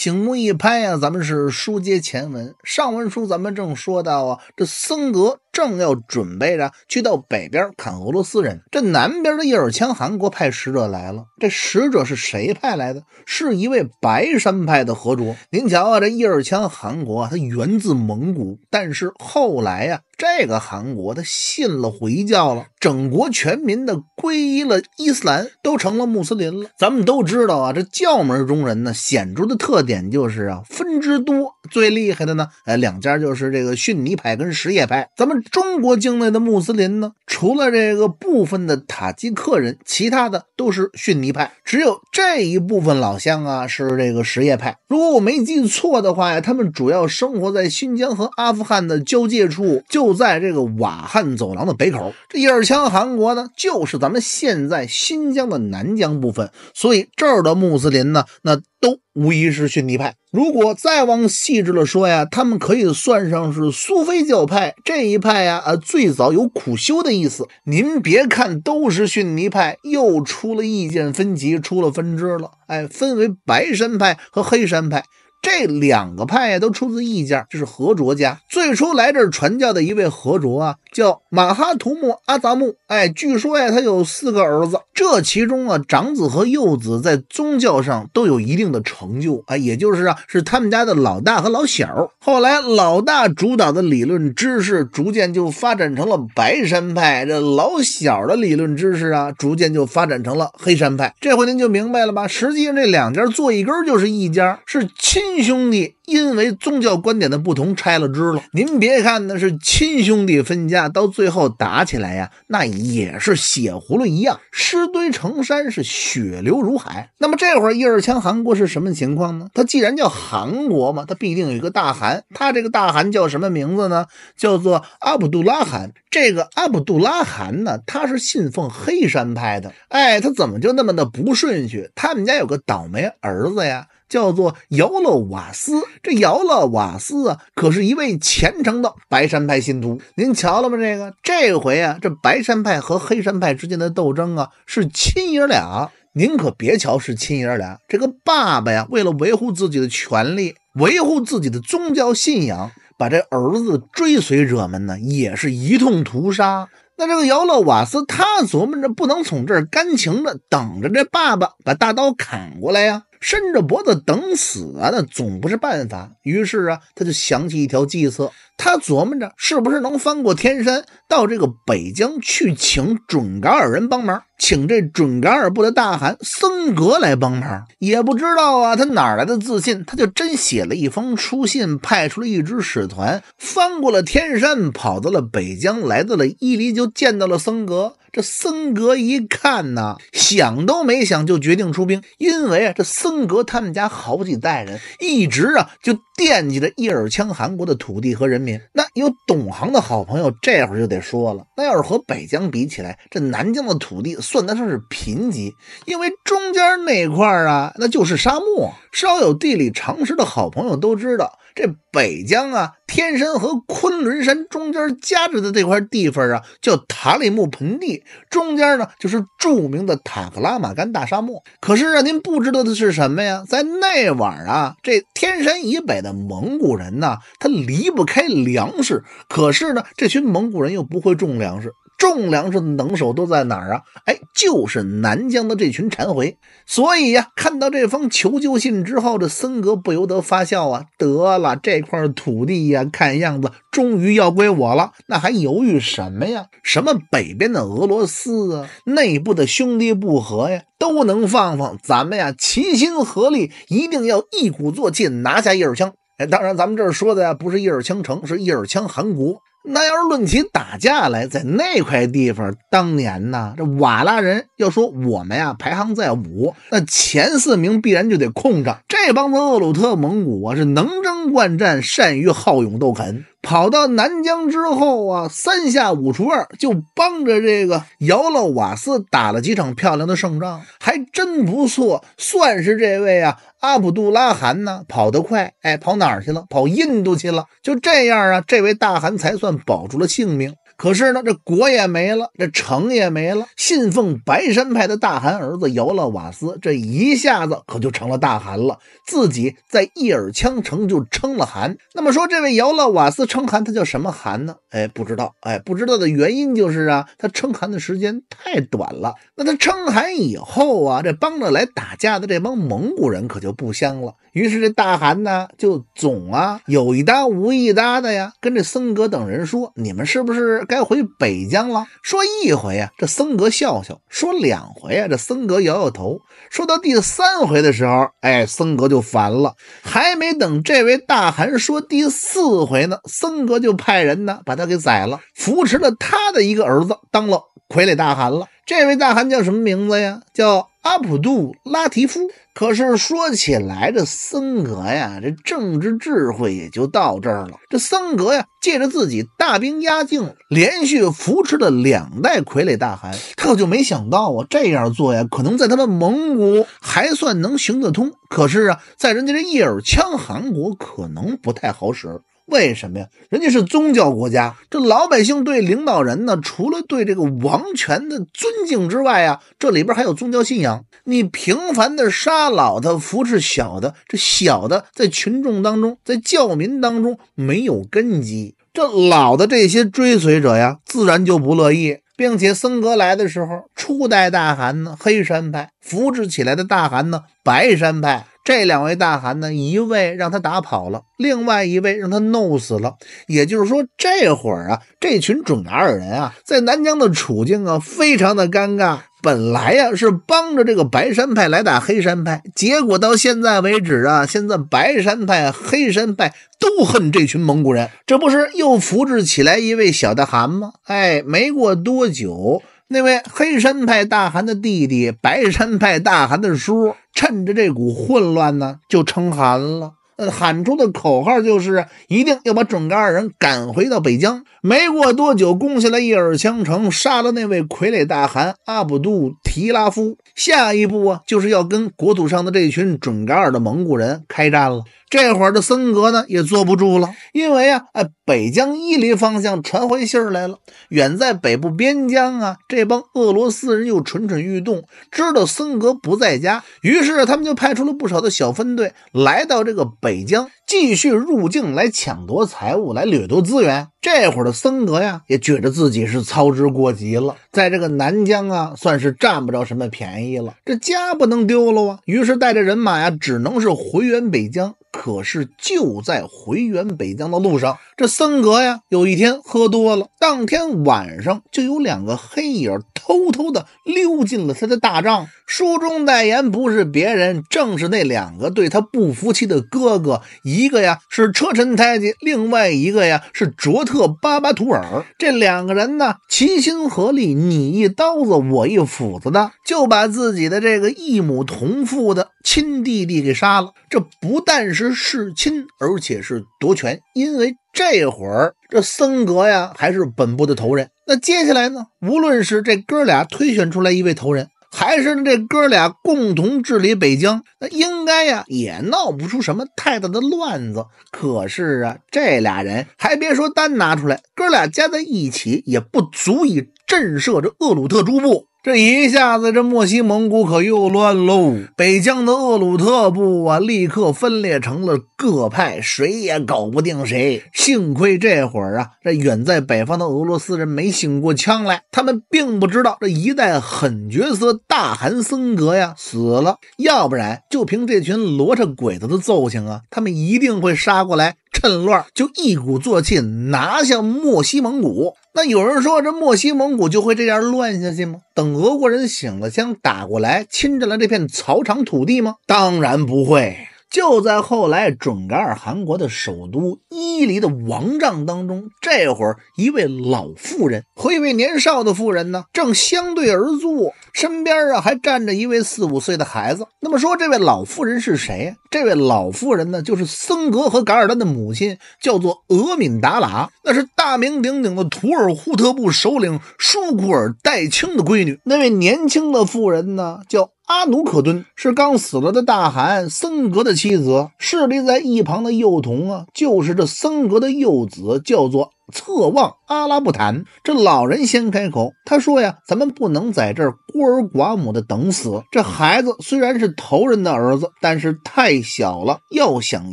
醒目一拍啊！咱们是书接前文，上文书咱们正说到啊，这森格正要准备着去到北边砍俄罗斯人，这南边的叶尔羌汗国派使者来了。这使者是谁派来的？是一位白山派的和卓。您瞧啊，这叶尔羌汗国它源自蒙古，但是后来呀。这个韩国他信了回教了，整国全民的皈依了伊斯兰，都成了穆斯林了。咱们都知道啊，这教门中人呢，显著的特点就是啊，分支多。最厉害的呢，呃，两家就是这个逊尼派跟什叶派。咱们中国境内的穆斯林呢，除了这个部分的塔吉克人，其他的都是逊尼派，只有这一部分老乡啊，是这个什叶派。如果我没记错的话呀，他们主要生活在新疆和阿富汗的交界处，就。就在这个瓦汉走廊的北口，这叶尔羌汗国呢，就是咱们现在新疆的南疆部分，所以这儿的穆斯林呢，那都无疑是逊尼派。如果再往细致了说呀，他们可以算上是苏菲教派这一派呀。呃，最早有苦修的意思。您别看都是逊尼派，又出了意见分歧，出了分支了。哎，分为白山派和黑山派。这两个派呀，都出自一家，就是何卓家。最初来这儿传教的一位何卓啊，叫马哈图木阿扎木。哎，据说呀，他有四个儿子，这其中啊，长子和幼子在宗教上都有一定的成就啊，也就是啊，是他们家的老大和老小。后来老大主导的理论知识逐渐就发展成了白山派，这老小的理论知识啊，逐渐就发展成了黑山派。这回您就明白了吧？实际上这两家坐一根就是一家，是亲。亲兄弟因为宗教观点的不同拆了支了，您别看那是亲兄弟分家，到最后打起来呀，那也是血葫芦一样，尸堆成山，是血流如海。那么这会儿一二枪韩国是什么情况呢？他既然叫韩国嘛，他必定有一个大汗，他这个大汗叫什么名字呢？叫做阿卜杜拉汗。这个阿卜杜拉汗呢，他是信奉黑山派的。哎，他怎么就那么的不顺序？他们家有个倒霉儿子呀。叫做姚勒瓦斯，这姚勒瓦斯啊，可是一位虔诚的白山派信徒。您瞧了吗？这个这回啊，这白山派和黑山派之间的斗争啊，是亲爷俩。您可别瞧是亲爷俩，这个爸爸呀，为了维护自己的权利，维护自己的宗教信仰，把这儿子追随者们呢，也是一通屠杀。那这个姚勒瓦斯，他琢磨着不能从这儿干情的等着这爸爸把大刀砍过来呀。伸着脖子等死啊，那总不是办法。于是啊，他就想起一条计策。他琢磨着，是不是能翻过天山，到这个北疆去请准噶尔人帮忙。请这准噶尔部的大汗森格来帮忙，也不知道啊，他哪来的自信？他就真写了一封书信，派出了一支使团，翻过了天山，跑到了北疆，来到了伊犁，就见到了森格。这森格一看呢，想都没想，就决定出兵，因为啊，这森格他们家好几代人一直啊就惦记着一尔羌韩国的土地和人民。那有懂行的好朋友，这会儿就得说了，那要是和北疆比起来，这南疆的土地。算得上是贫瘠，因为中间那块儿啊，那就是沙漠。稍有地理常识的好朋友都知道，这北疆啊，天山和昆仑山中间夹着的这块地方啊，叫塔里木盆地，中间呢就是著名的塔克拉玛干大沙漠。可是啊，您不知道的是什么呀？在那晚啊，这天山以北的蒙古人呢，他离不开粮食，可是呢，这群蒙古人又不会种粮食。种粮食的能手都在哪儿啊？哎，就是南疆的这群馋回。所以呀，看到这封求救信之后，这森格不由得发笑啊！得了，这块土地呀，看样子终于要归我了。那还犹豫什么呀？什么北边的俄罗斯啊，内部的兄弟不和呀，都能放放。咱们呀，齐心合力，一定要一鼓作气拿下叶尔羌。哎，当然，咱们这儿说的呀，不是叶尔羌城，是叶尔羌汗国。那要是论起打架来，在那块地方，当年呢，这瓦剌人要说我们呀，排行在五，那前四名必然就得空着。这帮子厄鲁特蒙古啊，是能征惯战，善于好勇斗狠。跑到南疆之后啊，三下五除二就帮着这个姚老瓦斯打了几场漂亮的胜仗，还真不错。算是这位啊，阿卜杜拉汗呢跑得快，哎，跑哪儿去了？跑印度去了。就这样啊，这位大汗才算保住了性命。可是呢，这国也没了，这城也没了。信奉白山派的大汗儿子姚勒瓦斯，这一下子可就成了大汗了。自己在一耳枪城就称了汗。那么说，这位姚勒瓦斯称汗，他叫什么汗呢？哎，不知道。哎，不知道的原因就是啊，他称汗的时间太短了。那他称汗以后啊，这帮着来打架的这帮蒙古人可就不香了。于是这大汗呢，就总啊有一搭无一搭的呀，跟这僧格等人说：“你们是不是？”该回北疆了。说一回啊，这僧格笑笑；说两回啊，这僧格摇摇头。说到第三回的时候，哎，僧格就烦了。还没等这位大汗说第四回呢，僧格就派人呢把他给宰了，扶持了他的一个儿子当了。傀儡大汗了，这位大汗叫什么名字呀？叫阿卜杜拉提夫。可是说起来，这森格呀，这政治智慧也就到这儿了。这森格呀，借着自己大兵压境，连续扶持了两代傀儡大汗，他可就没想到啊，这样做呀，可能在他们蒙古还算能行得通，可是啊，在人家这叶尔羌汗国，可能不太好使。为什么呀？人家是宗教国家，这老百姓对领导人呢，除了对这个王权的尊敬之外啊，这里边还有宗教信仰。你频繁的杀老的，扶持小的，这小的在群众当中，在教民当中没有根基，这老的这些追随者呀，自然就不乐意。并且，森格来的时候，初代大汗呢，黑山派扶持起来的大汗呢，白山派。这两位大汗呢，一位让他打跑了，另外一位让他弄死了。也就是说，这会儿啊，这群准噶尔人啊，在南疆的处境啊，非常的尴尬。本来呀，是帮着这个白山派来打黑山派，结果到现在为止啊，现在白山派、黑山派都恨这群蒙古人。这不是又扶植起来一位小大汗吗？哎，没过多久，那位黑山派大汗的弟弟，白山派大汗的叔。趁着这股混乱呢，就称韩了。喊出的口号就是一定要把准噶尔人赶回到北疆。没过多久，攻下了叶尔羌城，杀了那位傀儡大汗阿卜杜提拉夫。下一步啊，就是要跟国土上的这群准噶尔的蒙古人开战了。这会儿的森格呢也坐不住了，因为啊，哎，北疆伊犁方向传回信儿来了，远在北部边疆啊，这帮俄罗斯人又蠢蠢欲动。知道森格不在家，于是他们就派出了不少的小分队来到这个北疆，继续入境来抢夺财物，来掠夺资源。这会儿的森格呀，也觉得自己是操之过急了，在这个南疆啊，算是占不着什么便宜了。这家不能丢了啊，于是带着人马呀，只能是回援北疆。可是就在回援北疆的路上，这森格呀，有一天喝多了，当天晚上就有两个黑影。偷偷的溜进了他的大帐。书中代言不是别人，正是那两个对他不服气的哥哥。一个呀是车臣太监，另外一个呀是卓特巴巴图尔。这两个人呢，齐心合力，你一刀子，我一斧子的，就把自己的这个异母同父的亲弟弟给杀了。这不但是弑亲，而且是夺权，因为这会儿这森格呀还是本部的头人。那接下来呢？无论是这哥俩推选出来一位头人，还是这哥俩共同治理北疆，那应该呀也闹不出什么太大的乱子。可是啊，这俩人还别说单拿出来，哥俩加在一起也不足以震慑这厄鲁特诸部。这一下子，这墨西蒙古可又乱喽！北疆的厄鲁特部啊，立刻分裂成了各派，谁也搞不定谁。幸亏这会儿啊，这远在北方的俄罗斯人没醒过枪来，他们并不知道这一代狠角色大汗森格呀死了。要不然，就凭这群罗刹鬼子的奏性啊，他们一定会杀过来，趁乱就一鼓作气拿下墨西蒙古。那有人说，这墨西蒙古就会这样乱下去吗？等。俄国人醒了，枪打过来，侵占了这片草场土地吗？当然不会。就在后来，准噶尔汗国的首都伊犁的王帐当中，这会儿一位老妇人和一位年少的妇人呢，正相对而坐，身边啊还站着一位四五岁的孩子。那么说，这位老妇人是谁？这位老妇人呢，就是森格和噶尔丹的母亲，叫做额敏达喇，那是大名鼎鼎的土尔扈特部首领舒库尔代青的闺女。那位年轻的妇人呢，叫。阿努克敦是刚死了的大汗森格的妻子，侍立在一旁的幼童啊，就是这森格的幼子，叫做。侧望阿拉布坦，这老人先开口，他说呀：“咱们不能在这儿孤儿寡母的等死。这孩子虽然是头人的儿子，但是太小了。要想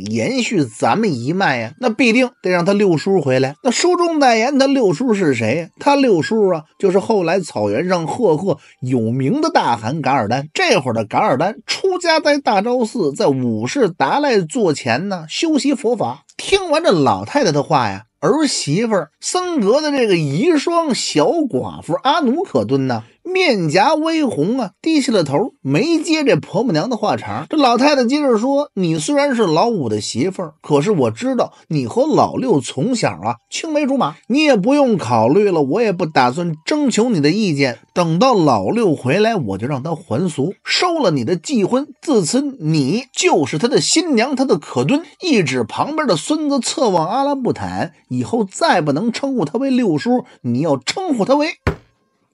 延续咱们一脉呀，那必定得让他六叔回来。那书中代言他六叔是谁？他六叔啊，就是后来草原上赫赫有名的大汗噶尔丹。这会儿的噶尔丹出家在大昭寺，在五世达赖座前呢，修习佛法。听完这老太太的话呀。”儿媳妇儿森格的这个遗孀小寡妇阿努可敦呢？面颊微红啊，低下了头，没接这婆母娘的话茬。这老太太接着说：“你虽然是老五的媳妇儿，可是我知道你和老六从小啊青梅竹马。你也不用考虑了，我也不打算征求你的意见。等到老六回来，我就让他还俗，收了你的继婚。自此，你就是他的新娘，他的可敦。”一指旁边的孙子，侧望阿拉布坦，以后再不能称呼他为六叔，你要称呼他为。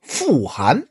富含。